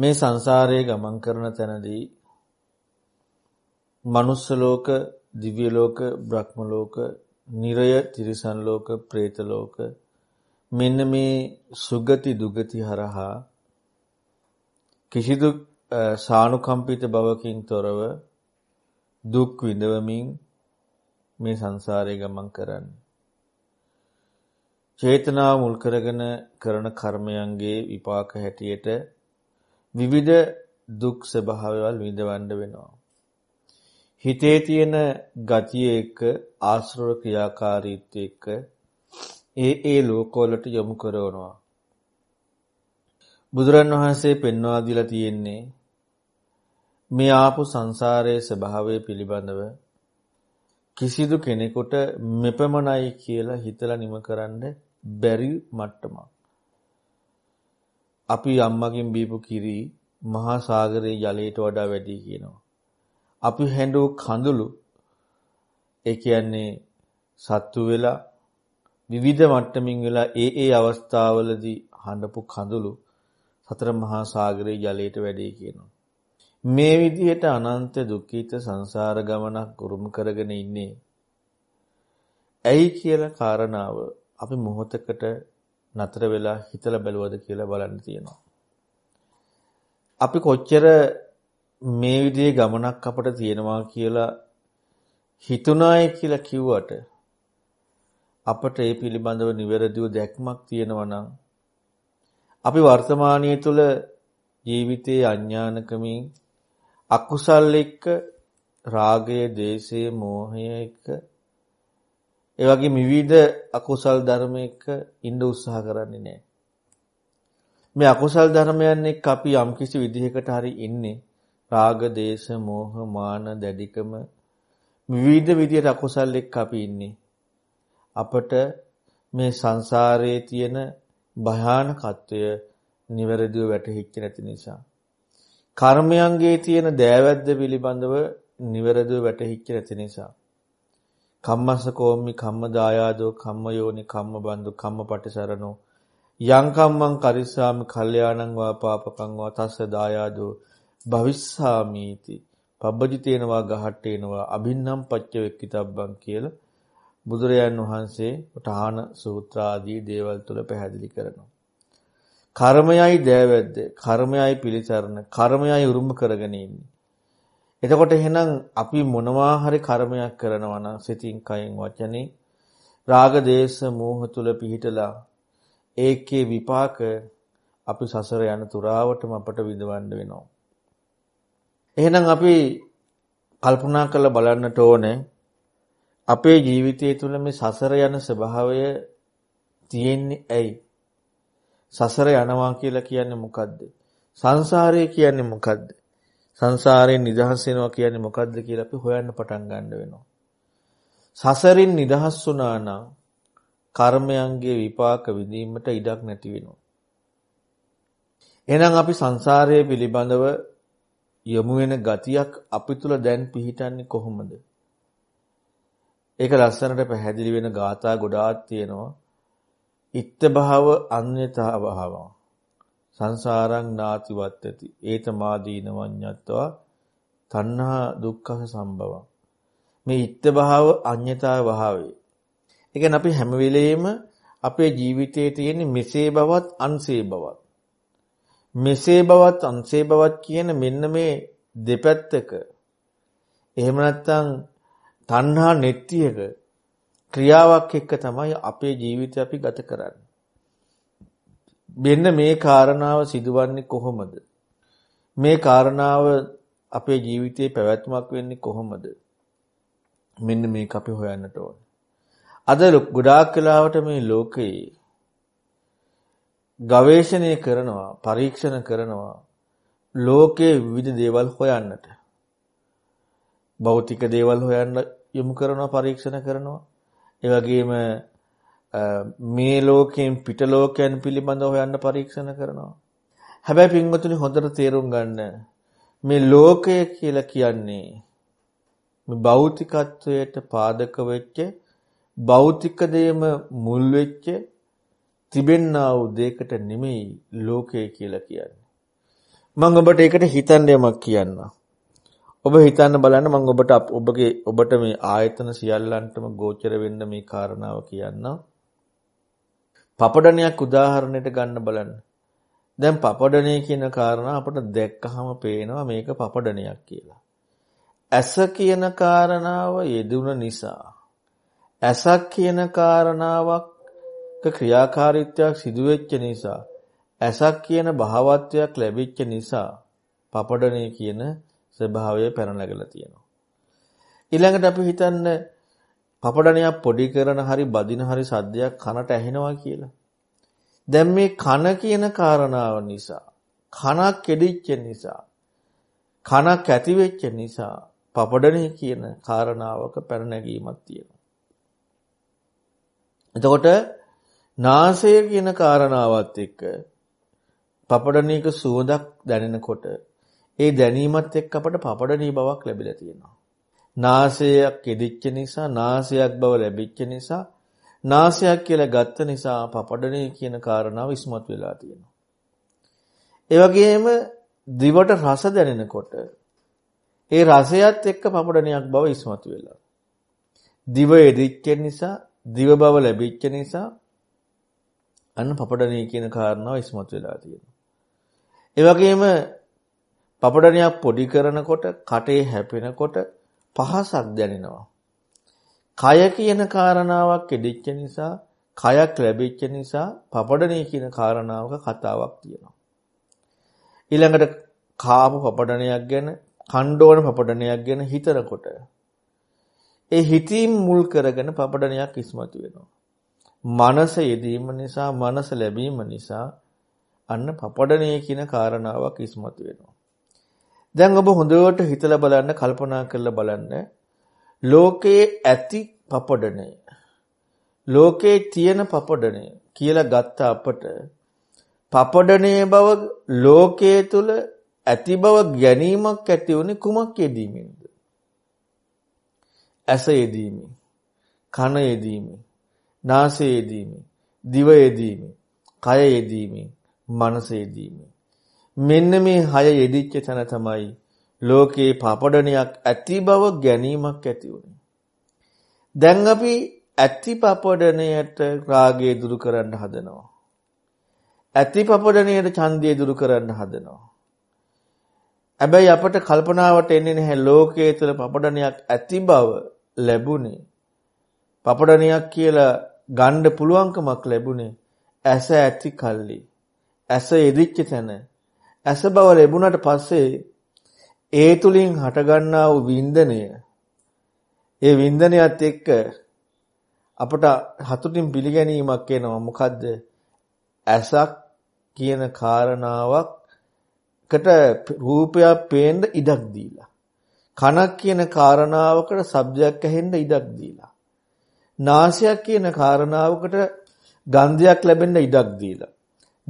මේ සංසාරයේ ගමන් කරන තැනදී මනුස්ස ලෝක, දිව්‍ය ලෝක, බ්‍රහ්ම ලෝක, නිරය, තිරිසන් ලෝක, പ്രേත ලෝක මෙන්න මේ සුගති දුගති හරහා කිසිදු සානුකම්පිත බවකින් තොරව දුක් විඳවමින් මේ සංසාරේ ගමන් කරන්නේ. චේතනාව මුල් කරගෙන කරන කර්මයන්ගේ විපාක හැටියට විවිධ දුක් ස්වභාවවල විඳවන්න වෙනවා. හිතේ තියෙන ගතිය එක්ක ආශ්‍රව ක්‍රියාකාරීත්වය එක්ක ඒ ඒ ලෝකවලට යොමු කරනවා. බුදුරන් වහන්සේ පෙන්වා දීලා තියෙන්නේ මේ ආපු සංසාරයේ ස්වභාවය පිළිබඳව කිසිදු කෙනෙකුට මෙපමණයි කියලා හිතලා නිම කරන්න බැරි මට්ටමක්. අපි අම්මගෙන් බීපු කිරි මහා සාගරයේ ජලයට වඩා වැඩි කියනවා. අපි හැඬු කඳුළු ඒ කියන්නේ සත්තු වෙලා විවිධ මට්ටමින් වෙලා ඒ ඒ අවස්ථාවලදී හඬපු කඳුළු සතර මහා සාගරයේ ජලයට වැඩි කියනවා. මේ විදිහට අනන්ත දුක්ඛිත සංසාර ගමනක් උරුම කරගෙන ඉන්නේ ඇයි කියලා කාරණාව අපි මොහොතකට නතර වෙලා හිතලා බැලුවද කියලා බලන්න තියෙනවා. අපි කොච්චර මේ විදිහේ ගමනක් අපට තියෙනවා කියලා හිතුණාය කියලා කිව්වට අපට ඒ පිළිබඳව නිවැරදිව දැක්මක් තියෙනවා නම් අපි වර්තමානයේ තුල ජීවිතයේ අඥානකමින් අකුසල් එක්ක රාගය, දේශය, මෝහය එක්ක ඒ වගේ විවිධ අකුසල් ධර්මයක ඉන්න උත්සාහ කරන්නේ නැහැ. මේ අකුසල් ධර්මයන් එක්ක අපි යම්කිසි විදිහකට හරි ඉන්නේ රාග, දේශ, මෝහ, මාන, දැඩිකම විවිධ විදියට අකුසල් එක්ක අපි ඉන්නේ. අපට මේ සංසාරයේ තියෙන භයානකත්වය නිවැරදිව වැටහිච්ච නැති නිසා කර්මයන්ගේ තියෙන දෑවැද්ද පිළිබඳව නිවැරදිව වැටහිච්ච නැති නිසා කම්මස්සකෝම්මි කම්මදායාදෝ කම්මයෝනි කම්මබන්දු කම්මපටිසරණෝ යං කම්මං කරිස්සාමි කල්යාණං වා පාපකං වා තස්ස දායාදෝ භවිස්සාමීති පබ්බජිතේනවා ගහට්ටේනවා අභින්නම් පච්ච වෙක්කිතබ්බං කියලා බුදුරයන් වහන්සේ ඨාන සූත්‍ර ආදී දේවල් තුල පැහැදිලි කරනවා. කර්මයයි දෑවැද්ද, කර්මයයි පිළිසරණ, කර්මයයි උරුම කරගෙන ඉන්නේ. එතකොට එහෙනම් අපි මොනවා හරි කර්මයක් කරනවා නම් සිතින් කයෙන් වචනේ රාග දේශ මෝහ තුල පිහිටලා ඒකේ විපාක අපි සසර යන තුරාවටම අපට විඳවන්න වෙනවා. එහෙනම් අපි කල්පනා කරලා බලන්නට ඕනේ අපේ ජීවිතය තුළ මේ සසර යන ස්වභාවය තියෙන්නේ ඇයි? සසර යනවා කියලා කියන්නේ මොකද්ද? සංසාරය කියන්නේ මොකද්ද? සංසාරයෙන් නිදහස් වෙනවා කියන්නේ මොකද්ද කියලා අපි හොයන්න පටන් ගන්න වෙනවා. සසරින් නිදහස් වුණා නම් කර්මයන්ගේ විපාක විඳීමට ඉඩක් නැති වෙනවා. එහෙනම් අපි සංසාරයේ පිළිබඳව යොමු වෙන ගතියක් අපි තුල දැන් පිහිටන්නේ කොහොමද? ඒක ලස්සනට පැහැදිලි වෙන ගාථා ගොඩාක් තියෙනවා. ඉත්ත භාව අන්‍යතා භාවම සංසාරං නාති වත්තති. ඒත මාදීන වඤ්ඤත්වා තණ්හා දුක්ඛ සම්භවං. මේ ඉත්ත භාව අඤ්ඤතා භාවේ. ඒ කියන්නේ අපි හැම වෙලෙම අපේ ජීවිතයේ තියෙන මෙසේ බවත් අන්සේ බවත්. මෙසේ බවත් අන්සේ බවත් කියන මෙන්න මේ දෙපැත්තක එහෙම නැත්නම් තණ්හා නෙත්‍යයක ක්‍රියාවක් එක්ක තමයි අපේ ජීවිතය අපි ගත කරන්නේ. මෙන්න මේ කාරණාව සිදුවන්නේ කොහොමද? මේ කාරණාව අපේ ජීවිතයේ පැවැත්මක් වෙන්නේ කොහොමද? මෙන්න මේක අපි හොයන්නට ඕනේ. අද ගොඩාක් කාලවට මේ ලෝකයේ ගවේෂණය කරනවා, පරීක්ෂණ කරනවා ලෝකයේ විවිධ දේවල් හොයන්නට. භෞතික දේවල් හොයන්න යොමු කරනවා, පරීක්ෂණ කරනවා. ඒ වගේම මේ ලෝකයෙන් පිට ලෝකයන් පිළිබඳව හොයන්න පරීක්ෂණ කරනවා. හැබැයි පින්වතුනි හොඳට තේරුම් ගන්න මේ ලෝකය කියලා කියන්නේ මේ භෞතිකත්වයට පාදක වෙච්ච භෞතික දේම මුල් වෙච්ච තිබෙන්නා වූ දෙයකට නෙමෙයි ලෝකය කියලා කියන්නේ. මම ඔබට ඒකට හිතන්න යමක් කියන්නම්. ඔබ හිතන්න බලන්න මම ඔබට ඔබගේ ඔබට මේ ආයතන සියල්ලන්ටම ගෝචර වෙන්න මේ කාරණාව කියන්නම්. පපඩණයක් උදාහරණයට ගන්න බලන්න. දැන් පපඩණය කියන කාරණා අපට දැක්කහම පේනවා මේක පපඩණයක් කියලා. ඇස කියන කාරණාව යෙදුන නිසා ඇසක් කියන කාරණාවක් ක්‍රියාකාරීත්වයක් සිදු වෙච්ච නිසා ඇසක් කියන භාවත්වයක් ලැබිච්ච නිසා පපඩණය කියන ස්වභාවය පැන නැගලා තියෙනවා. ඊළඟට අපි හිතන්නේ පපඩණයක් පොඩි කරන හරි බදින හරි සද්දයක් කනට ඇහෙනවා කියලා. දැන් මේ කන කියන කාරණාව නිසා කනක් කෙඩිච්ච නිසා කනක් ඇති වෙච්ච නිසා පපඩණේ කියන කාරණාවක පැන නැගීමක් තියෙනවා. එතකොට නාසය කියන කාරණාවත් එක්ක පපඩණේක සුවඳක් දැනෙනකොට ඒ දැනීමත් එක්ක අපට පපඩණී බවක් ලැබිලා තියෙනවා. නාසයක් ඉදිච්ච නිසා නාසයක් බව ලැබිච්ච නිසා නාසයක් කියලා ගත්ත නිසා පපඩණය කියන කාරණාව ඉස්මතු වෙලා තියෙනවා. ඒ වගේම දිවට රස දැනෙනකොට ඒ රසයත් එක්ක පපඩණයක් බව ඉස්මතු වෙලා. දිව ඉදිච්ච නිසා දිව බව ලැබිච්ච නිසා අන්න පපඩණය කියන කාරණාව ඉස්මතු වෙලා තියෙනවා. ඒ වගේම පපඩණයක් පොඩි කරනකොට කටේ හැපෙනකොට පහසක් දැනෙනවා. කය කියන කාරණාවක් ඉදිච්ච නිසා, කයක් ලැබිච්ච නිසා පපඩණේ කියන කාරණාවක කතාවක් තියෙනවා. ඊළඟට කාම පපඩණයක් ගැන, කණ්ඩෝන පපඩණයක් ගැන හිතනකොට ඒ හිතීම් මුල් කරගෙන පපඩණයක් ඉස්මතු වෙනවා. මනස යෙදීම නිසා, මනස ලැබීම නිසා අන්න පපඩණේ කියන කාරණාවක් ඉස්මතු වෙනවා. දැන් ඔබ හොඳට හිතලා බලන්න කල්පනා කරලා බලන්න ලෝකයේ ඇති පපඩණය ලෝකයේ තියෙන පපඩණය කියලා ගත්ත අපට පපඩණයේ බව ලෝකයේ තුල ඇති බව ගැනීමක් ඇති වුනේ කුමක් යෙදීමෙන්ද? ඇස යෙදීමෙන්, කන යෙදීමෙන්, නාසය යෙදීමෙන්, දිව යෙදීමෙන්, කය යෙදීමෙන්, මනස යෙදීමෙන්. මෙන්න මේ හය යෙදිච්ච තැන තමයි ලෝකේ පපඩණයක් ඇති බව ගැනීමක් ඇති වුනේ. දැන් අපි ඇති පපඩණයට රාගය දුරු කරන්න හදනවා. ඇති පපඩණයට ඡන්දය දුරු කරන්න හදනවා. හැබැයි අපට කල්පනාවට එන්නේ නැහැ ලෝකයේ තුල පපඩණයක් ඇති බව ලැබුණේ. පපඩණයක් කියලා ගන්න පුළුවන්කමක් ලැබුණේ ඇස ඇති කල්ලි. ඇස යෙදිච්ච තැන ඇස බව ලැබුණට පස්සේ ඒ තුලින් හටගන්නා වූ වින්දනය ඒ වින්දනයත් එක්ක අපට හතුටින් පිළිගැනීමක් එනවා මොකද්ද ඇසක් කියන කාරණාවක්කට රූපයක් පේන්න ඉඩක් දීලා කනක් කියන කාරණාවකට ශබ්දයක් ඇහෙන්න ඉඩක් දීලා නාසයක් කියන කාරණාවකට ගන්ධයක් ලැබෙන්න ඉඩක් දීලා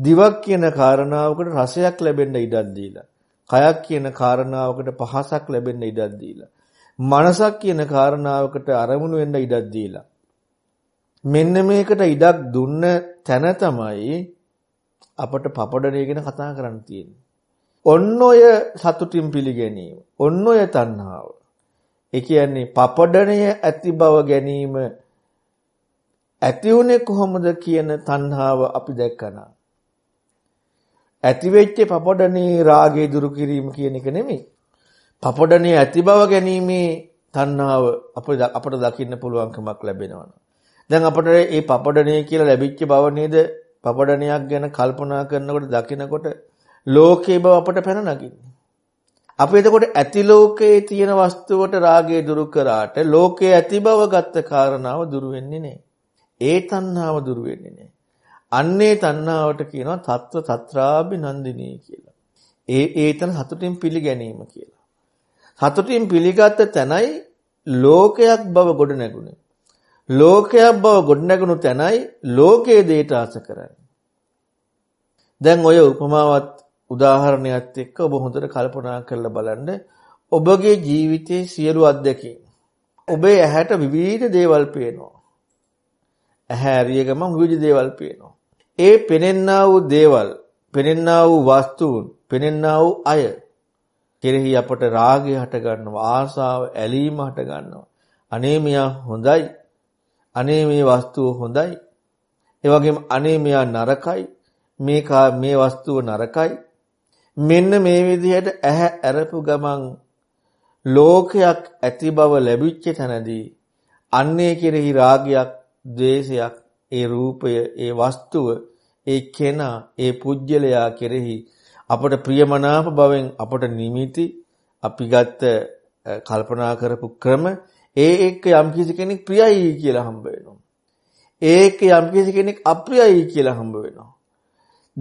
දිවක් කියන කාරණාවකට රසයක් ලැබෙන්න ඉඩක් දීලා, කයක් කියන කාරණාවකට පහසක් ලැබෙන්න ඉඩක් දීලා, මනසක් කියන කාරණාවකට අරමුණු වෙන්න ඉඩක් දීලා. මෙන්න මේකට ඉඩක් දුන්න තැන තමයි අපට පපඩණය ගැන කතා කරන්න තියෙන්නේ. ඔන්න ඔය සතුටින් පිළිගැනීම, ඔන්න ඔය තණ්හාව. ඒ කියන්නේ පපඩණය ඇති බව ගැනීම ඇති උනේ කොහොමද කියන තණ්හාව අපි දැක්කනා. ඇතිවෙච්ච පපඩණේ රාගය දුරු කිරීම කියන එක නෙමෙයි. පපඩණේ ඇති බව ගැනීමේ තණ්හාව අපිට අපට දකින්න පුළුවන්කමක් ලැබෙනවා. දැන් අපට මේ පපඩණේ කියලා ලැබිච්ච බව නේද පපඩණයක් ගැන කල්පනා කරනකොට දකිනකොට ලෝකේ බව අපට පැන නගින්නේ. අපි එතකොට ඇති ලෝකයේ තියෙන වස්තුවට රාගය දුරු කරාට ලෝකයේ ඇති බව ගත්ත කාරණාව දුරු වෙන්නේ නැහැ. ඒ තණ්හාව දුරු වෙන්නේ නැහැ. අන්නේ තණ්හාවට කියනවා తත්ව తත්‍රාභි නන්දිනී කියලා. ඒ ඒතන සතුටින් පිළිගැනීම කියලා. සතුටින් පිළිගත්ත තැනයි ලෝකයක් බව ගොඩ නැගුණේ. ලෝකයක් බව ගොඩ නැගුණු තැනයි ලෝකයේ දේට ආස කරන්නේ. දැන් ඔය උපමාවත් උදාහරණයක් එක්ක ඔබ හොඳට කල්පනා කරලා බලන්න ඔබගේ ජීවිතයේ සියලු අත්දැකීම් ඔබේ ඇහැට විවිධ දේවල් පේනවා. ඇහැ ඇරිය ගමන් විවිධ දේවල් පේනවා. ඒ පෙනෙන්නා වූ දේවල්, පෙනෙන්නා වූ වස්තුන්, පෙනෙන්නා වූ අය කෙරෙහි අපට රාගය හට ගන්නවා, ආසාව, ඇලීම හට ගන්නවා. අනේ මෙයා හොඳයි. අනේ මේ වස්තුව හොඳයි. ඒ වගේම අනේ මෙයා නරකයි. මේ මේ වස්තුව නරකයි. මෙන්න මේ විදිහට ඇහැ අරපු ගමන් ලෝකයක් ඇති බව ලැබිච්ච තැනදී අන්නේ කෙරෙහි රාගයක්, ద్వේෂයක්, ඒ රූපය, ඒ වස්තුව, ඒ කෙනා, ඒ පුජ්‍යලයා කෙරෙහි අපට ප්‍රියමනාප බවෙන් අපට නිමිති අපි ගත්ත කල්පනා කරපු ක්‍රම ඒ එක්ක යම්කිසි කෙනෙක් ප්‍රියයි කියලා හම්බ වෙනවා. ඒ එක්ක යම්කිසි කෙනෙක් අප්‍රියයි කියලා හම්බ වෙනවා.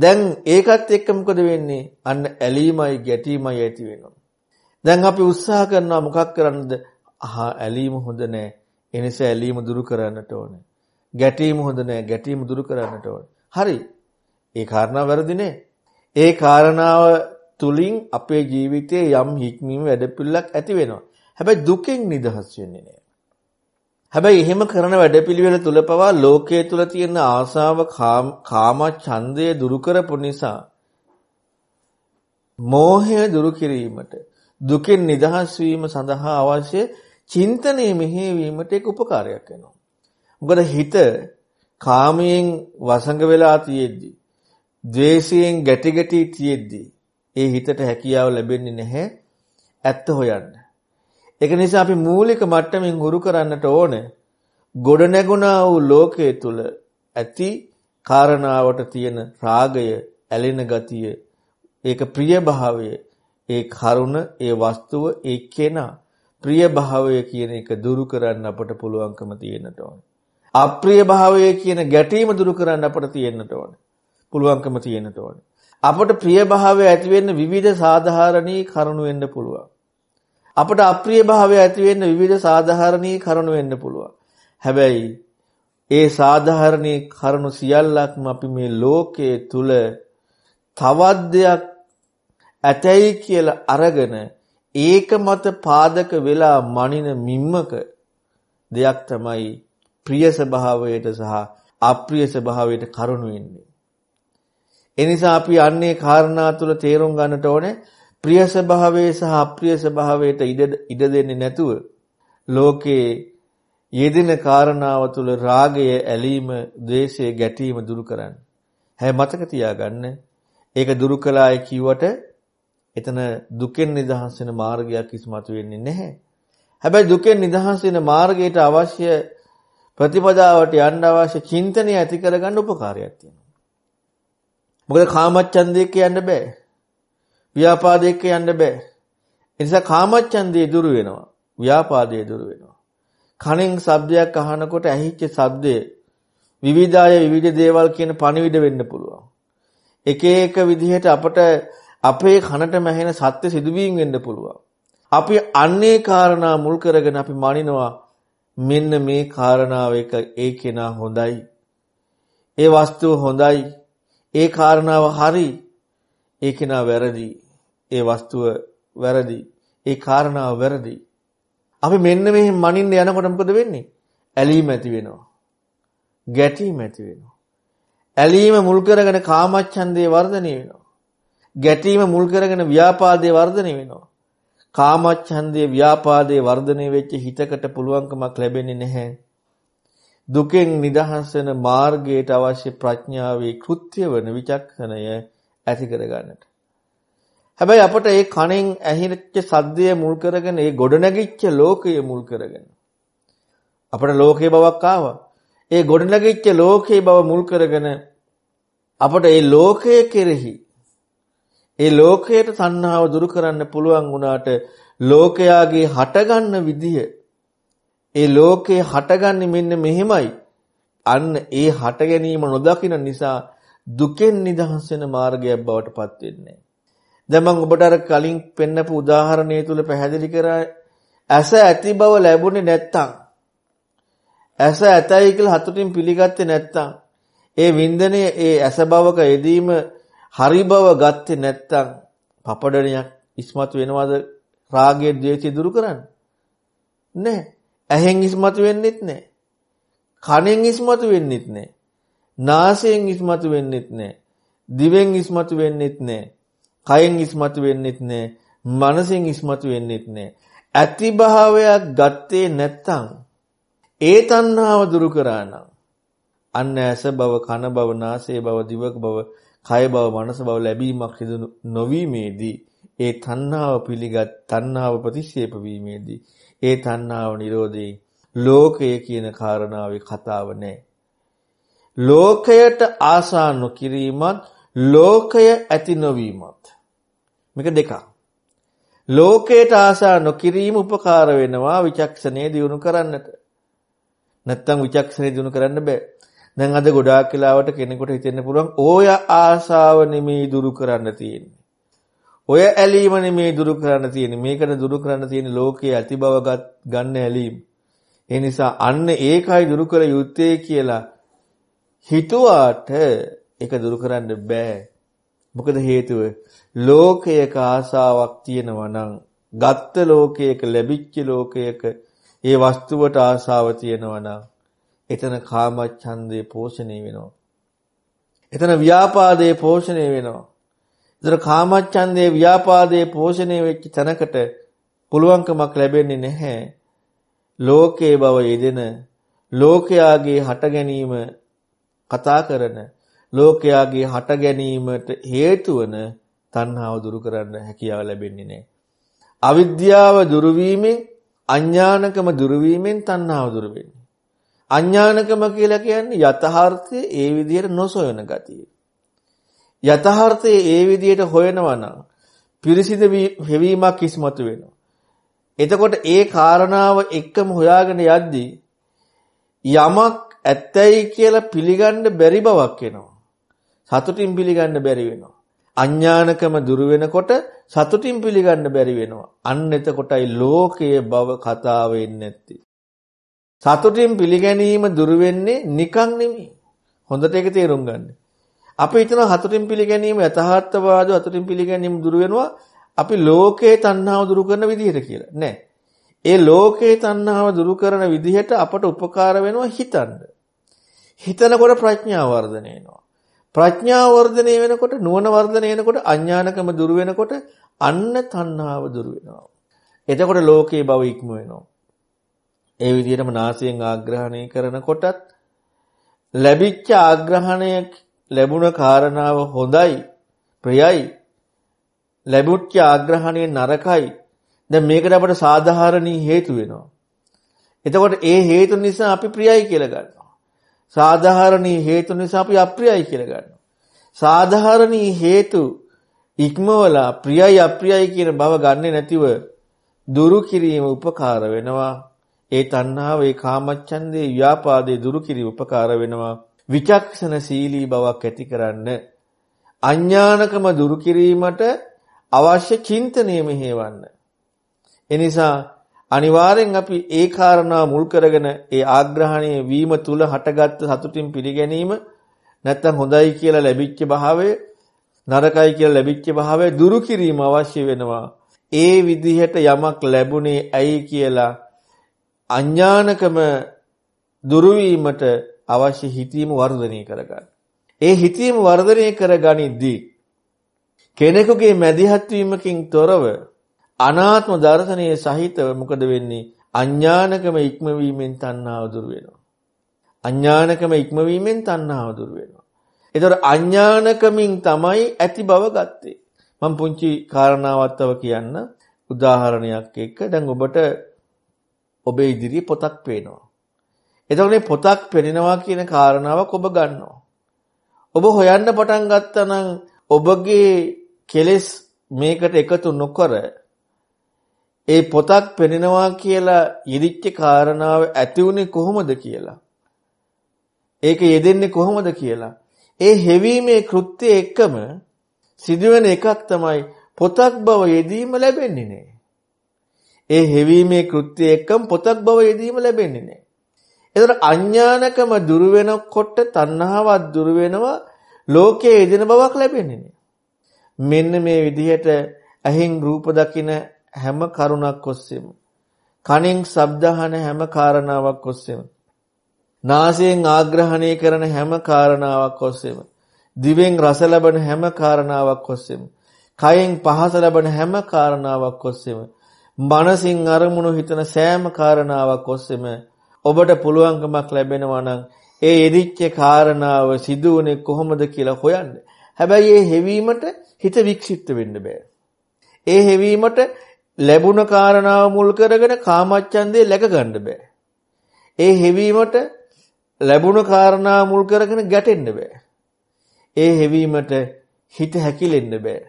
දැන් ඒකත් එක්ක මොකද වෙන්නේ? අන්න ඇලීමයි ගැටීමයි ඇති වෙනවා. දැන් අපි උත්සාහ කරනවා මොකක් කරන්නද? අහා ඇලීම හොඳ නෑ. එනිසා ඇලීම දුරු කරන්නට ඕනේ. ගැටීම හොඳ නෑ. ගැටීම දුරු කරන්නට ඕන. හරි. ඒ කාරණා වැරදිනේ. ඒ කාරණාව තුලින් අපේ ජීවිතයේ යම් හික්මීම වැඩපිළිවෙලක් ඇති වෙනවා. හැබැයි දුකෙන් නිදහස් වෙන්නේ නෑ. හැබැයි එහෙම කරන වැඩපිළිවෙල තුල පවා ලෝකයේ තුල තියෙන ආසාව කාම ඡන්දය දුරු කරපු නිසා මෝහය දුරු කිරීමට දුකෙන් නිදහස් වීම සඳහා අවශ්‍ය චින්තනයේ මෙහෙයවීමට ඒක උපකාරයක් වෙනවා. මොකද හිත කාමයෙන් වසඟ වෙලා තියෙද්දි, ද්වේෂයෙන් ගැටි ගැටි තියෙද්දි ඒ හිතට හැකියාව ලැබෙන්නේ නැහැ ඇත්ත හොයන්න. ඒක නිසා අපි මූලික මට්ටමින් හුරු කරන්නට ඕනේ ගොඩ නැගුණා වූ ලෝකයේ තුල ඇති කාරණාවට තියෙන රාගය, ඇලෙන ගතිය, ඒක ප්‍රියභාවය, ඒ කරුණ, ඒ වස්තුව, ඒ කෙනා ප්‍රියභාවය කියන එක දුරු කරන්න අපට පුළුවන්කම තියෙනට ඕනේ. අප්‍රිය භාවය කියන ගැටීම දුරු කරන්න අපට තියෙන්නට ඕනේ. පුළුවන්කම තියෙන්නට ඕනේ. අපට ප්‍රිය භාවය ඇති වෙන්න විවිධ සාධාරණී කරුණු වෙන්න පුළුවන්. අපට අප්‍රිය භාවය ඇති වෙන්න විවිධ සාධාරණී කරුණු වෙන්න පුළුවන්. හැබැයි ඒ සාධාරණී කරුණු සියල්ලක්ම අපි මේ ලෝකයේ තුල තවත් දෙයක් ඇතැයි කියලා අරගෙන ඒක මත පාදක වෙලා මනින මිම්මක දෙයක් තමයි ප්‍රිය ස්වභාවයට සහ අප්‍රිය ස්වභාවයට කරුණු වෙන්නේ. එනිසා අපි අන්නේ කාරණා තුල තේරුම් ගන්නට ඕනේ ප්‍රිය ස්වභාවයේ සහ අප්‍රිය ස්වභාවයට ඉඩ දෙන්නේ නැතුව ලෝකයේ යෙදෙන කාරණාව තුල රාගය ඇලීම, ද්වේෂය ගැටීම දුරු කරන්න. හැබැයි මතක තියාගන්න ඒක දුරු කළායි කිව්වට එතන දුකෙන් නිදහස් වෙන මාර්ගයක් ඉස්මතු වෙන්නේ නැහැ. හැබැයි දුකෙන් නිදහස් වෙන මාර්ගයට අවශ්‍ය ප්‍රතිපදාවට යන්න අවශ්‍ය චින්තනය ඇති කරගන්න උපකාරයක් තියෙනවා. මොකද කාමච්ඡන්දයක යන්න බෑ. ව්‍යාපාදයක යන්න බෑ. ඒ නිසා කාමච්ඡන්දේ දුරු වෙනවා. ව්‍යාපාදේ දුරු වෙනවා. කණෙන් ශබ්දයක් අහනකොට ඇහිච්ච ශබ්දේ විවිධාය විවිධ දේවල් කියන පණිවිඩ වෙන්න පුළුවන්. එක එක විදිහට අපට අපේ කනට මැහෙන සත්‍ය සිදුවීම් වෙන්න පුළුවන්. අපි අන්නේ කාරණා මුල් කරගෙන අපි මනිනවා මෙන්න මේ කාරණාව එක ඒ කෙනා හොඳයි. ඒ වස්තුව හොඳයි. ඒ කාරණාව හරි. ඒ කෙනා වැරදි. ඒ වස්තුව වැරදි. ඒ කාරණාව වැරදි. අපි මෙන්න මෙහෙ මනින්න යනකොට මොකද වෙන්නේ? ඇලීම ඇති වෙනවා. ගැටීම ඇති වෙනවා. ඇලීම මුල් කරගෙන කාමච්ඡන්දේ වර්ධනය වෙනවා. ගැටීම මුල් කරගෙන ව්‍යාපාදේ වර්ධනය වෙනවා. කාමච්ඡන්දේ ව්‍යාපාදේ වර්ධනය වෙච්ච හිතකට පුළුවන්කමක් ලැබෙන්නේ නැහැ. දුකෙන් නිදහස් වෙන මාර්ගයට අවශ්‍ය ප්‍රඥාවේ කෘත්‍ය වන විචක්ෂණය ඇති කර ගන්නට. හැබැයි අපට ඒ කණෙන් ඇහිච්ච සද්දය මුල් කරගෙන ඒ ගොඩනැගිච්ච ලෝකය මුල් කරගෙන අපට ලෝකේ බවක් ආවා. ඒ ගොඩනැගිච්ච ලෝකේ බව මුල් කරගෙන අපට ඒ ලෝකයේ කෙරෙහි ඒ ලෝකයට තණ්හාව දුරු කරන්න පුළුවන් වුණාට ලෝකයාගේ හටගන්න විදිය ඒ ලෝකේ හටගන්නේ මෙන්න මෙහෙමයි. අන්න ඒ හට ගැනීම නොදකින නිසා දුකෙන් නිදහස් වෙන මාර්ගයක් බවට පත් වෙන්නේ. දැන් මම ඔබට අර කලින් පෙන්නපු උදාහරණය තුල පැහැදිලි කරා ඇස ඇති බව ලැබුණේ නැත්තම් ඇස ඇතයි කියලා හතුටින් පිළිගත්තේ නැත්තම් ඒ වින්දනයේ ඒ ඇස බවක යෙදීම හරි බව ගත්තේ නැත්නම් පපඩණයක් ඉස්මතු වෙනවද රාගය ද්වේෂය දුරු කරන්න? නැහැ. ඇහෙන් ඉස්මතු වෙන්නෙත් නැහැ. කනෙන් ඉස්මතු වෙන්නෙත් නැහැ. නාසයෙන් ඉස්මතු වෙන්නෙත් නැහැ. දිවෙන් ඉස්මතු වෙන්නෙත් නැහැ. කයෙන් ඉස්මතු වෙන්නෙත් නැහැ. මනසෙන් ඉස්මතු වෙන්නෙත් නැහැ. ඇති භාවයක් ගත්තේ නැත්නම් ඒ තණ්හාව දුරු කරානම් අන්න ඇස බව කන බව නාසය බව දිවක බව කය බව මනස බව ලැබීමක් සිදු නොවීමේදී ඒ තණ්හාව පිළිගත් තණ්හාව ප්‍රතික්ෂේප වීමේදී ඒ තණ්හාව නිරෝධේ ලෝකය කියන කාරණාවේ කතාව නැහැ. ලෝකයට ආසා නොකිරීමත් ලෝකය ඇති නොවීමත් මේක දෙකක්. ලෝකයට ආසා නොකිරීම උපකාර වෙනවා විචක්ෂණේ දියුණු කරන්නට. නැත්තම් විචක්ෂණේ දියුණු කරන්න බෑ. දැන් අද ගොඩාක් කාලවට කෙනෙකුට හිතෙන්න පුළුවන් ඔය ආශාව නෙමේ දුරු කරන්න තියෙන්නේ. ඔය ඇලීම නෙමේ දුරු කරන්න තියෙන්නේ. මේකට දුරු කරන්න තියෙන්නේ ලෝකයේ ඇති බව ගන්න ඇලීම. ඒ නිසා අන්න ඒකයි දුරු කර යුත්තේ කියලා හිතුවාට ඒක දුරු කරන්න බෑ. මොකද හේතුව ලෝකයක ආසාවක් තියෙනවා නම් ගත්ත ලෝකයක ලැබිච්ච ලෝකයක ඒ වස්තුවට ආසාව තියෙනවා නම් එතන කාමච්ඡන්දේ පෝෂණය වෙනවා. එතන ව්‍යාපාදේ පෝෂණය වෙනවා. එතන කාමච්ඡන්දේ ව්‍යාපාදේ පෝෂණය වෙච්ච තැනකට පුළුවන්කමක් ලැබෙන්නේ නැහැ. ලෝකේ බව යෙදෙන ලෝකයාගේ හට ගැනීම කතා කරන ලෝකයාගේ හට ගැනීමට හේතු වන තණ්හාව දුරු කරන්න හැකියාව ලැබෙන්නේ නැහැ. අවිද්‍යාව දුරු වීමෙන් අඥානකම දුරු වීමෙන් තණ්හාව දුරු වෙන්නේ. අඥානකම කියලා කියන්නේ යථාර්ථය ඒ විදිහට නොසොයන ගතිය. යථාර්ථය ඒ විදිහට හොයනවා නම් පිරිසිදු වෙවීමක් ඉස්මතු වෙනවා. එතකොට ඒ කාරණාව එක්කම හොයාගෙන යද්දී යමක් ඇත්තයි කියලා පිළිගන්න බැරි බවක් එනවා. සතුටින් පිළිගන්න බැරි වෙනවා. අඥානකම දුරු වෙනකොට සතුටින් පිළිගන්න බැරි වෙනවා. අන්න එතකොටයි ලෝකයේ බව කතාව එන්නේ නැත්තේ. සතුටින් පිළිගැනීම දුර වෙන්නේ නිකන් නෙමෙයි. හොඳට ඒක තේරුම් ගන්න. අපි හිතන හතුටින් පිළිගැනීම යථාර්ථවාදව හතුටින් පිළිගැනීම දුර වෙනවා අපි ලෝකේ තණ්හාව දුරු කරන විදිහට කියලා. නෑ. ඒ ලෝකේ තණ්හාව දුරු කරන විදිහට අපට උපකාර වෙනවා හිතන්න. හිතනකොට ප්‍රඥාව වර්ධනය වෙනවා. ප්‍රඥාව වර්ධනය වෙනකොට නුවණ වර්ධනය වෙනකොට අඥානකම දුර වෙනකොට අන්න තණ්හාව දුර වෙනවා. එතකොට ලෝකේ භව ඉක්ම වෙනවා. ඒ විදිහටම නාසයෙන් ආග්‍රහණය කරනකොටත් ලැබිච්ච ආග්‍රහණය ලැබුණ කාරණාව හොඳයි ප්‍රියයි ලැබුච්ච ආග්‍රහණය නරකයි දැන් මේකට අපට සාධාරණී හේතු වෙනවා එතකොට ඒ හේතු නිසා අපි ප්‍රියයි කියලා ගන්නවා සාධාරණී හේතු නිසා අපි අප්‍රියයි කියලා ගන්නවා සාධාරණී හේතු ඉක්මවලා ප්‍රියයි අප්‍රියයි කියන බව ගන්නෙ නැතිව දුරු කිරීම උපකාර වෙනවා ඒ තණ්හාව ඒ කාමච්ඡන්දේ ව්‍යාපාදේ දුරු කිරි උපකාර වෙනවා. විචක්ෂණ සීලී බවක් ඇති කරන්න. අඥානකම දුරු කිරීමට අවශ්‍ය චින්තනය මෙහෙවන්න. එනිසා අනිවාර්යෙන් අපි ඒ කාරණා මුල් කරගෙන ඒ ආග්‍රහණය වීම තුල හටගත් සතුටින් පිළිගැනීම නැත්තම් හොඳයි කියලා ලැබිච්ච භාවය නරකයි කියලා ලැබිච්ච භාවය දුරු කිරීම අවශ්‍ය වෙනවා. ඒ විදිහට යමක් ලැබුණේ ඇයි කියලා අඥානකම දුරු වීමට අවශ්‍ය හිතීම වර්ධනය කරගන්න. ඒ හිතීම වර්ධනය කරගනිද්දී කෙනෙකුගේ මැදිහත් වීමකින් තොරව අනාත්ම දර්ශනයේ සහිතව මොකද වෙන්නේ? අඥානකම ඉක්මවීමෙන් තණ්හාව දුර වෙනවා. අඥානකම ඉක්මවීමෙන් තණ්හාව දුර වෙනවා. ඒතර අඥානකමින් තමයි ඇති බව ගත්තේ. මම පුංචි කාරණාවක් තව කියන්න උදාහරණයක් එක්ක දැන් ඔබට ඔබේ ඉදිරියේ පොතක් පේනවා. එතකොට මේ පොතක් පෙනෙනවා කියන කාරණාවක් ඔබ ගන්නවා. ඔබ හොයන්න පටන් ගත්තනම් ඔබගේ කෙලෙස් මේකට එකතු නොකර ඒ පොතක් පෙනෙනවා කියලා යෙදිච්ච කාරණාව ඇති වුනේ කොහොමද කියලා. ඒක යෙදෙන්නේ කොහොමද කියලා. ඒ හෙවීමේ කෘත්‍ය එකම සිදුවෙන එකක් තමයි පොතක් බව යෙදීම ලැබෙන්නේ නේ. ඒ හෙවීමේ කෘත්‍යය එක්කම පොතක් බව යෙදීම ලැබෙන්නේ නැහැ. එතකොට අඥානකම දුර වෙනකොට තණ්හාවක් දුර වෙනවා ලෝකයේ යෙදෙන බවක් ලැබෙන්නේ නැහැ. මෙන්න මේ විදිහට ඇහෙන් රූප දකින හැම කරුණක් ඔස්සේම කනෙන් ශබ්දහන හැම කාරණාවක් ඔස්සේම නාසයෙන් ආග්‍රහණය කරන හැම කාරණාවක් ඔස්සේම දිවෙන් රස ලබන හැම කාරණාවක් ඔස්සේම කයෙන් පහස ලබන හැම කාරණාවක් ඔස්සේම මනසින් අරමුණු හිතන සෑම කාරණාවක් ඔස්සේම ඔබට පුළුවන්කමක් ලැබෙනවා නම් ඒ එදිච්ච කාරණාව සිදු වුණේ කොහොමද කියලා හොයන්න. හැබැයි ඒ හැවීමට හිත වික්ෂිප්ත වෙන්න බෑ. ඒ හැවීමට ලැබුණ කාරණාව මුල් කරගෙන කාමච්ඡන්දේ läග ගන්න බෑ. ඒ හැවීමට ලැබුණ කාරණා මුල් කරගෙන ගැටෙන්න බෑ. ඒ හැවීමට හිත හැකිලෙන්න බෑ.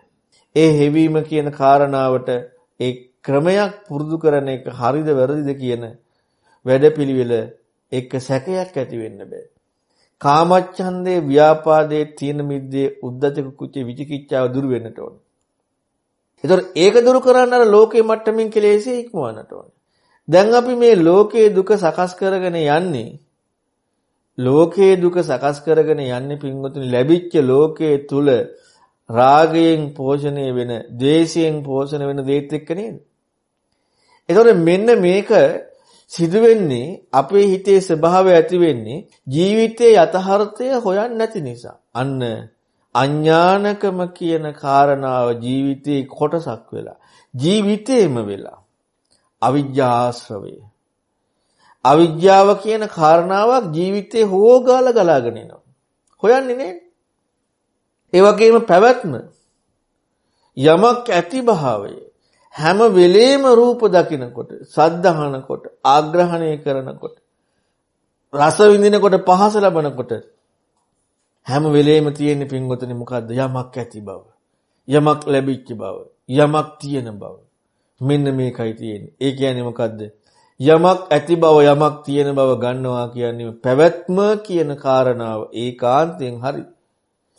ඒ හැවීම කියන කාරණාවට ඒ ක්‍රමයක් පුරුදු කරන එක හරිද වැරදිද කියන වැඩපිළිවෙල එක සැකයක් ඇති වෙන්න බෑ. කාමච්ඡන්දේ ව්‍යාපාදේ තීන මිද්දේ උද්දතක කුච්චේ විචිකිච්ඡාව දුරු වෙන්නට ඕන. ඒතර ඒක දුරු කරන්න අර ලෝකේ මට්ටමින් කෙලෙසේ ඉක්මවන්නට ඕන. දැන් අපි මේ ලෝකේ දුක සකස් කරගෙන යන්නේ ලෝකේ දුක සකස් කරගෙන යන්නේ පින්වතුනි ලැබිච්ච ලෝකයේ තුල රාගයෙන් පෝෂණය වෙන, ද්වේෂයෙන් පෝෂණය වෙන දේත් එක්ක නේද? එතකොට මෙන්න මේක සිදු වෙන්නේ අපේ හිතේ ස්වභාවය ඇති වෙන්නේ ජීවිතයේ යථාර්ථය හොයන්නේ නැති නිසා. අන්න අඥානකම කියන කාරණාව ජීවිතේ කොටසක් වෙලා ජීවිතේම වෙලා අවිජ්ජාශ්‍රවය අවිද්‍යාව කියන කාරණාවක් ජීවිතේ හොෝගාල ගලාගෙන එනවා. හොයන්නේ නේ. ඒ වගේම පැවැත්ම යමක් ඇති භාවය හැම වෙලේම රූප දකිනකොට, සද්ධාහනකොට, ආග්‍රහණය කරනකොට, රස විඳිනකොට, පහස ලබනකොට හැම වෙලේම තියෙන පින්වතනි මොකද්ද? යමක් ඇති බව. යමක් ලැබිච්ච බව. යමක් තියෙන බව. මෙන්න මේකයි තියෙන්නේ. ඒ කියන්නේ මොකද්ද? යමක් ඇති බව යමක් තියෙන බව ගන්නවා කියන්නේ පැවැත්ම කියන කාරණාව ඒකාන්තයෙන් හරි.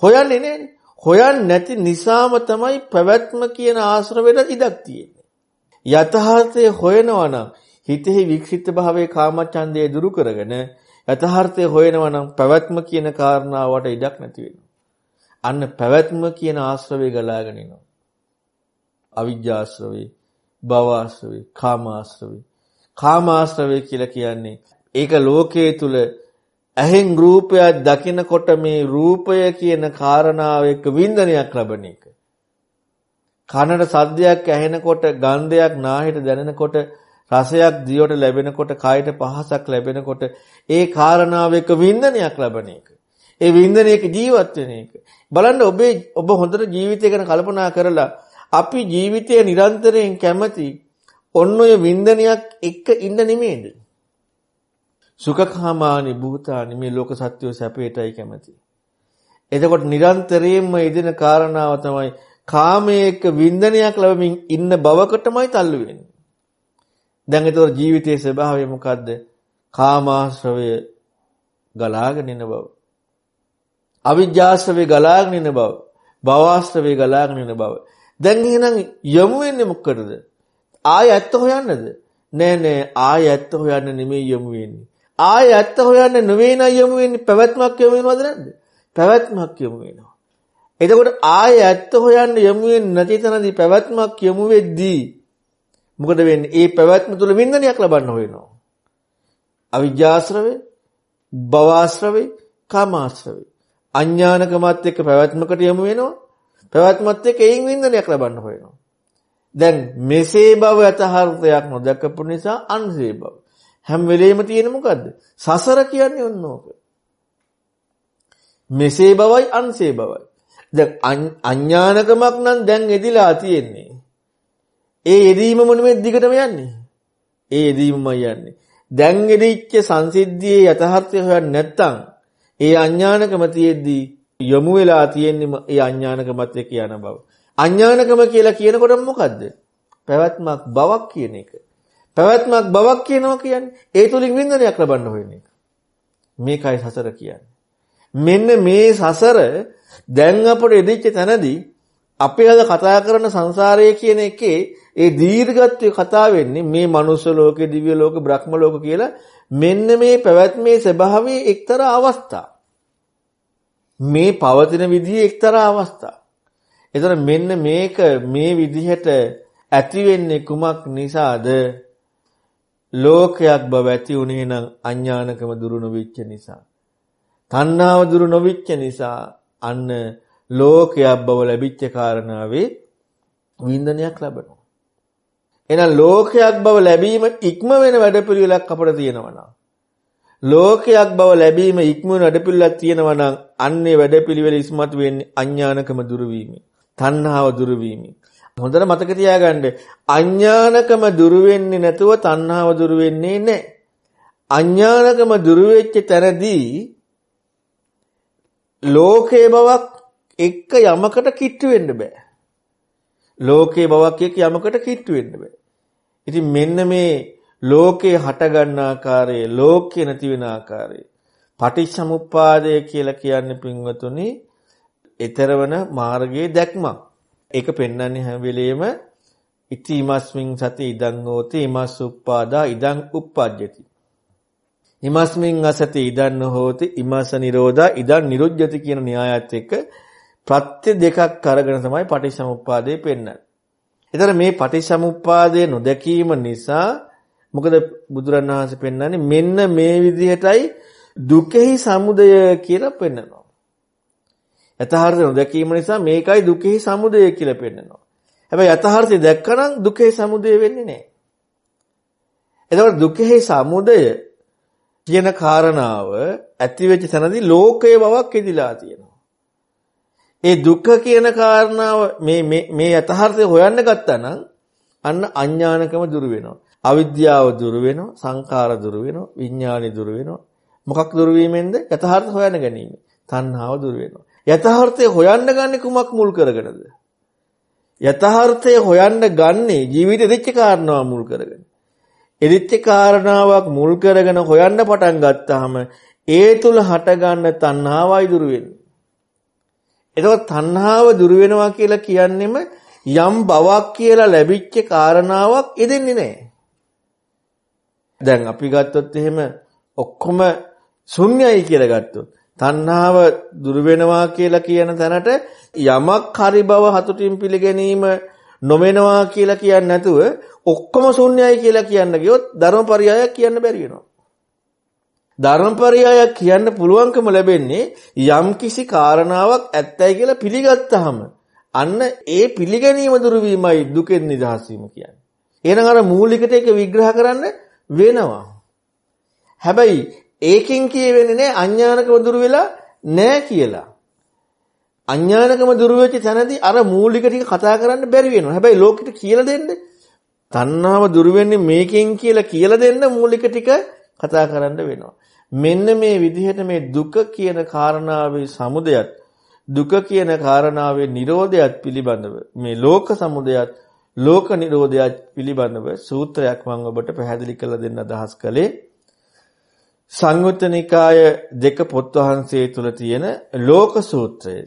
හොයන්නේ නෑනේ. හොයන් නැති නිසාම තමයි පැවැත්ම කියන ආශ්‍රවයට ඉඩක් තියෙන්නේ. යථාර්ථය හොයනවා නම් හිතෙහි වික්ෂිප්ත භාවයේ කාමචන්දය දුරු කරගෙන යථාර්ථය හොයනවා නම් පැවැත්ම කියන කාරණාවට ඉඩක් නැති අන්න පැවැත්ම කියන ආශ්‍රවය ගලාගෙන යනවා. අවිජ්ජාශ්‍රවේ, භවආශ්‍රවේ, කාමාශ්‍රවේ. කාමාශ්‍රවේ කියලා කියන්නේ ඒක ලෝකයේ තුල ඇහෙන් රූපයක් දකිනකොට මේ රූපය කියන කාරණාව එක්ක වින්දනයක් ලැබෙන එක. කනට සද්දයක් ඇහෙනකොට ගන්ධයක් නාහයට දැනෙනකොට රසයක් දිවට ලැබෙනකොට කයට පහසක් ලැබෙනකොට ඒ කාරණාව එක්ක වින්දනයක් ලැබෙන එක. ඒ වින්දනයක ජීවත් වෙන එක. බලන්න ඔබේ ඔබ හොඳට ජීවිතය ගැන කල්පනා කරලා අපි ජීවිතය නිරන්තරයෙන් කැමති ඔන්න ඔය වින්දනයක් එක්ක ඉන්න නෙමෙයිද? සුඛකාමානි භූතානි මේ ලෝක සත්‍යෝ සැපේටයි කැමති. එතකොට නිරන්තරයෙන්ම යෙදෙන කාරණාව තමයි කාමයේක වින්දනයක් ලැබමින් ඉන්න බවකටමයි තල්ලු වෙන්නේ. දැන් ඒතකොට ජීවිතයේ ස්වභාවය මොකද්ද? කාමාශ්‍රවය ගලාගෙන ඉන බව. අවිජ්ජාශ්‍රවය ගලාගෙන ඉන බව. භවආශ්‍රවය ගලාගෙන ඉන බව. දැන් එහෙනම් යමු වෙන්නේ මොකටද? ආය ඇත්ත හොයන්නද? නෑ නෑ ආය ඇත්ත හොයන්න නෙමෙයි යමු වෙන්නේ. ආය ඇත්ත හොයන්නේ නොවේන යමු වෙන්නේ පැවැත්මක් යමු වෙනවද නැද්ද? පැවැත්මක් යමු වෙනවා. එතකොට ආය ඇත්ත හොයන්න යමු වෙන්නේ නැති තැනදී පැවැත්මක් යමු වෙද්දී මොකද වෙන්නේ? ඒ පැවැත්ම තුල වින්දනයක් ලබන්න වෙනවා. අවිජ්ජාශ්‍රවේ, භවආශ්‍රවේ, කාමාශ්‍රවේ. අඥානකමත් එක්ක පැවැත්මකට යමු වෙනවා. පැවැත්මත් එක්ක එයින් වින්දනයක් ලබන්න හොයනවා. දැන් මෙසේ බව යථාර්ථයක් නොදකපු නිසා අන්සේ බව. හැම වෙලෙම තියෙන මොකද්ද? සසර කියන්නේ ඔන්න ඕක. මෙසේ බවයි අන්සේ බවයි. දැන් අඥානකමක් නම් දැන් එදිලා තියෙන්නේ. ඒ යෙදීමම නෙමෙයි දිගටම යන්නේ. ඒ යෙදීමමයි යන්නේ. දැන් එදිච්ච සංසිද්ධියේ යථාර්ථය හොයන්නේ නැත්තම් ඒ අඥානකම තියෙද්දී යොමු වෙලා තියෙන්නේ ඒ අඥානකමත් එක්ක යන බව. අඥානකම කියලා කියනකොට මොකද්ද? පැවැත්මක් බවක් කියන එක. පැවැත්මක් බවක් කියනවා කියන්නේ ඒ තුලින් වින්දනයක් ලබන්න හොයන එක. මේකයි සසර කියන්නේ. මෙන්න මේ සසර දැන් අපට ඉදිච්ච තැනදී අපි අද කතා කරන සංසාරය කියන එකේ ඒ දීර්ඝත්වයේ කතා වෙන්නේ මේ මනුස්ස ලෝකේ, දිව්‍ය ලෝකේ, බ්‍රහ්ම ලෝක කියලා මෙන්න මේ පැවැත්මේ ස්වභාවයේ එක්තරා අවස්ථා. මේ පවතින විදිහේ එක්තරා අවස්ථා. එතන මෙන්න මේක මේ විදිහට ඇති වෙන්නේ කුමක් නිසාද? ලෝකයක් බව ඇති වුණේ නම් අඥානකම දුරු නොවිච්ච නිසා. තණ්හාව දුරු නොවිච්ච නිසා අන්න ලෝකයක් බව ලැබිච්ච කාරණාවේ වින්දනයක් ලැබෙනවා. එහෙනම් ලෝකයක් බව ලැබීම ඉක්ම වෙන වැඩපිළිවෙලක් අපිට තියෙනවා ලෝකයක් බව ලැබීම ඉක්ම වෙන වැඩපිළිවෙලක් තියෙනවා නම් අන්නේ වැඩපිළිවෙල ඉස්මතු වෙන්නේ අඥානකම දුරු වීමෙන්, තණ්හාව දුරු වීමෙන්, හොඳට මතක තියාගන්න. අඥානකම දුරු වෙන්නේ නැතුව තණ්හාව දුරු වෙන්නේ නැහැ. අඥානකම දුරු වෙච්ච තැනදී ලෝකේ බවක් එක්ක යමකට කිට්ටු වෙන්න බෑ. ලෝකේ බවක් එක්ක යමකට කිට්ටු වෙන්න බෑ. ඉතින් මෙන්න මේ ලෝකේ හට ගන්න ආකාරයේ ලෝකේ නැති වෙන ආකාරයේ පටිච්චසමුප්පාදය කියලා කියන්නේ පින්වතුනි ඊතරවන මාර්ගයේ දැක්මක්. ඒක පෙන්වන්නේ හැම වෙලෙම ඉතිමස්මින් සති ඉදං හෝති ඉමස් උප්පාදා ඉදං උප්පජ්ජති. ඉමස්මින් අසති ඉදං හෝති ඉමස නිරෝධා ඉදං නිරුද්ධති කියන න්‍යායත් එක්ක ප්‍රත්‍ය දෙකක් අරගෙන තමයි පටිච්චසමුප්පාදේ පෙන්වන්නේ. ඒතර මේ පටිච්චසමුප්පාදේ නොදැකීම නිසා මොකද බුදුරණවහන්සේ පෙන්වන්නේ මෙන්න මේ විදිහටයි දුකෙහි සමුදය කියලා පෙන්වනවා. යථාර්ථය නොදැකීම නිසා මේකයි දුකෙහි සමුදය කියලා පෙන්නනවා. හැබැයි යථාර්ථය දැක්කනම් දුකෙහි සමුදය වෙන්නේ නැහැ. එතකොට දුකෙහි සමුදය කියන කාරණාව ඇති වෙච්ච තැනදී ලෝකයේ බවක් ඉදිලා තියෙනවා. ඒ දුක කියන කාරණාව මේ මේ මේ යථාර්ථය හොයන්න ගත්තා නම් අන්න අඥානකම දුර වෙනවා. අවිද්‍යාව දුර වෙනවා, සංඛාර දුර වෙනවා, විඥානි දුර වෙනවා. මොකක් දුර වීමෙන්ද? යථාර්ථ හොයන ගැනීම. තණ්හාව දුර වෙනවා. යථාර්ථය හොයන්න ගන්නේ කුමක් මුල් කරගෙනද? යථාර්ථය හොයන්න ගන්නේ ජීවිත දෙච්ච කාරණාව මුල් කරගෙන. එදිච්ච කාරණාවක් මුල් කරගෙන හොයන්න පටන් ගත්තාම ඒ තුල හටගන්න තණ්හාවයි දුර වෙන්නේ. එතකොට තණ්හාව දුර වෙනවා කියලා කියන්නෙම යම් බවක් කියලා ලැබිච්ච කාරණාවක් එදෙන්නේ නැහැ. දැන් අපි ගත්තොත් එහෙම ඔක්කොම ශුන්‍යයි කියලා ගත්තොත් තණ්හාව දුරු වෙනවා කියලා කියන තැනට යමක් හරි බව හතුටින් පිළිගැනීම නොමෙනවා කියලා කියන්නේ නැතුව ඔක්කොම ශුන්‍යයි කියලා කියන්න ගියොත් ධර්මපරයය කියන්න බැරි වෙනවා. ධර්මපරයය කියන්න පුළුවන්කම ලැබෙන්නේ යම් කිසි කාරණාවක් ඇත්තයි කියලා පිළිගත්තාම අන්න ඒ පිළිගැනීම දුරු වීමයි දුකෙන් නිදහස් වීම කියන්නේ. එහෙනම් අර මූලිකට ඒක විග්‍රහ කරන්න වෙනවා. හැබැයි ඒකෙන් කියවෙන්නේ නෑ අඥානකම දුරු වෙලා නෑ කියලා. අඥානකම දුරු වෙච්ච තැනදී අර මූලික ටික කතා කරන්න බැරි වෙනවා. හැබැයි ලෝකෙට කියලා දෙන්න තණ්හාව දුරු වෙන්නේ මේකෙන් කියලා කියලා දෙන්න මූලික ටික කතා කරන්න වෙනවා. මෙන්න මේ විදිහට මේ දුක කියන කාරණාවේ සමුදයත් දුක කියන කාරණාවේ Nirodhayat පිළිබඳව මේ ලෝක සමුදයත් ලෝක Nirodhayat පිළිබඳව සූත්‍රයක් මම ඔබට පැහැදිලි කරලා දෙන්න අදහස් කළේ සංයුත්ත නිකාය දෙක පොත් වහන්සේ තුල තියෙන ලෝක සූත්‍රය